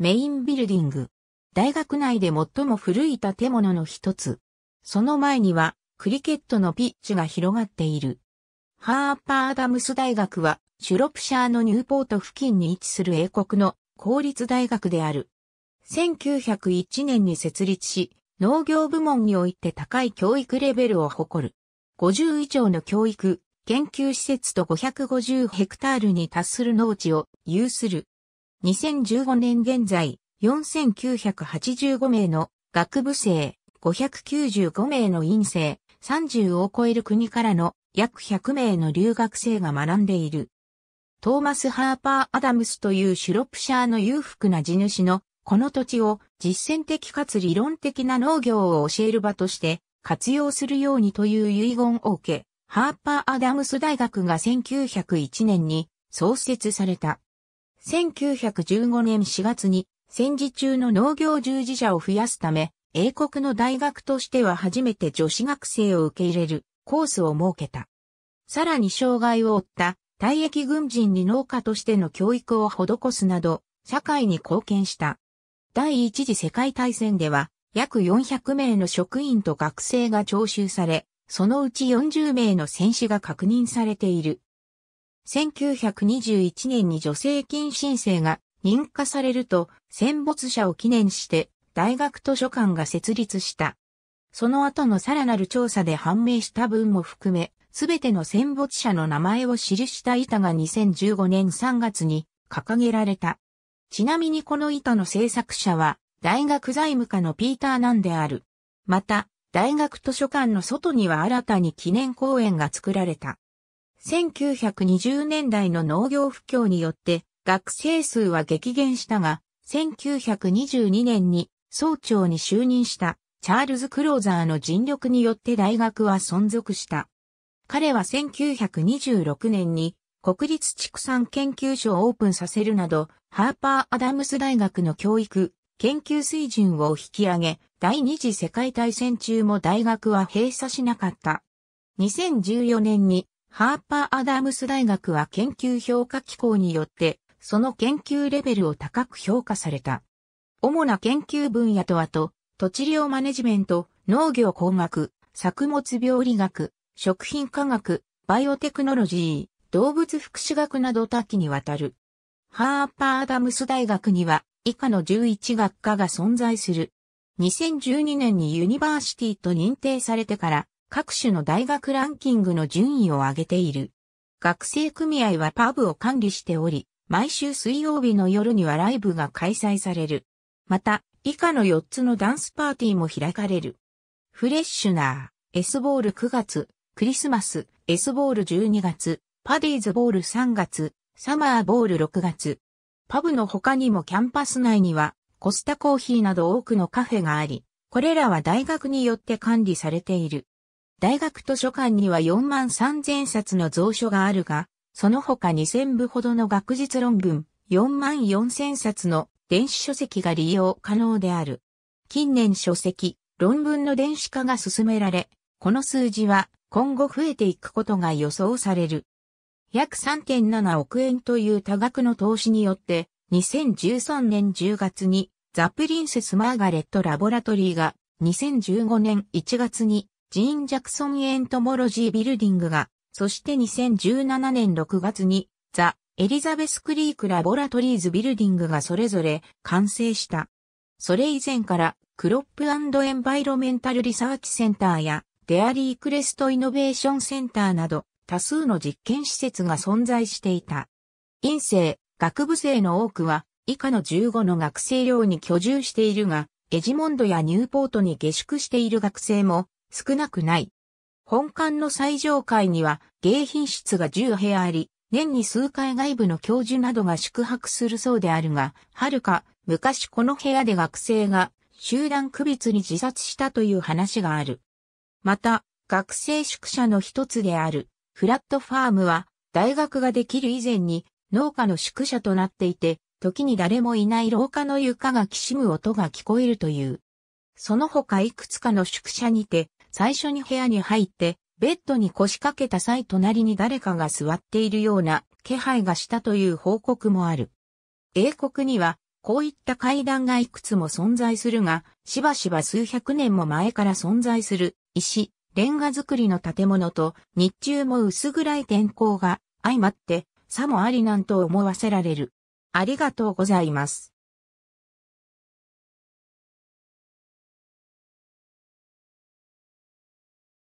メインビルディング。大学内で最も古い建物の一つ。その前には、クリケットのピッチが広がっている。ハーパーダムス大学は、シュロプシャーのニューポート付近に位置する英国の公立大学である。1901年に設立し、農業部門において高い教育レベルを誇る。50以上の教育、研究施設と550ヘクタールに達する農地を有する2015年現在、4985名の学部生、595名の院生、30を超える国からの約100名の留学生が学んでいる。トーマス・ハーパー・アダムスというシュロプシャーの裕福な地主のこの土地を実践的かつ理論的な農業を教える場として活用するようにという遺言を受け、ハーパー・アダムス大学が1901年に創設された。1915年4月に戦時中の農業従事者を増やすため、英国の大学としては初めて女子学生を受け入れるコースを設けた。さらに障害を負った退役軍人に農家としての教育を施すなど、社会に貢献した。第一次世界大戦では、約400名の職員と学生が徴収され、そのうち40名の戦死が確認されている。1921年に助成金申請が認可されると、戦没者を記念して大学図書館が設立した。その後のさらなる調査で判明した分も含め、すべての戦没者の名前を記した板が2015年3月に掲げられた。ちなみにこの板の制作者は、大学財務課のピーター・なんである。また、大学図書館の外には新たに記念公園が作られた。1920年代の農業不況によって学生数は激減したが、1922年に総長に就任したチャールズ・クローザーの尽力によって大学は存続した。彼は1926年に国立畜産研究所をオープンさせるなど、ハーパー・アダムス大学の教育、研究水準を引き上げ、第二次世界大戦中も大学は閉鎖しなかった。2014年にハーパーアダムス大学は研究評価機構によって、その研究レベルを高く評価された。主な研究分野とはと、土地量マネジメント、農業工学、作物病理学、食品科学、バイオテクノロジー、動物福祉学など多岐にわたる。ハーパーアダムス大学には以下の11学科が存在する。2012年にユニバーシティと認定されてから各種の大学ランキングの順位を上げている。学生組合はパブを管理しており、毎週水曜日の夜にはライブが開催される。また、以下の4つのダンスパーティーも開かれる。フレッシュナー、エスボール9月、クリスマス、エスボール12月、パディーズボール3月、サマーボール6月。パブの他にもキャンパス内には、コスタコーヒーなど多くのカフェがあり、これらは大学によって管理されている。大学図書館には4万3000冊の蔵書があるが、その他2000部ほどの学術論文、4万4000冊の電子書籍が利用可能である。近年書籍、論文の電子化が進められ、この数字は今後増えていくことが予想される。約3.7億円という多額の投資によって、2013年10月にザ・プリンセス・マーガレット・ラボラトリーが2015年1月にジーン・ジャクソン・エントモロジー・ビルディングが、そして2017年6月に、ザ・エリザベス・クリーク・ラボラトリーズ・ビルディングがそれぞれ完成した。それ以前から、クロップエンバイロメンタル・リサーチ・センターや、デアリー・クレスト・イノベーション・センターなど、多数の実験施設が存在していた。院生、学部生の多くは、以下の15の学生寮に居住しているが、エジモンドやニューポートに下宿している学生も少なくない。本館の最上階には迎賓室が10部屋あり、年に数回外部の教授などが宿泊するそうであるが、はるか昔この部屋で学生が集団区別に自殺したという話がある。また、学生宿舎の一つであるフラットファームは大学ができる以前に農家の宿舎となっていて、時に誰もいない廊下の床がきしむ音が聞こえるという。その他いくつかの宿舎にて、最初に部屋に入って、ベッドに腰掛けた際隣に誰かが座っているような気配がしたという報告もある。英国には、こういった階段がいくつも存在するが、しばしば数百年も前から存在する石、レンガ造りの建物と日中も薄暗い天候が相まって、さもありなんと思わせられる。ありがとうございます。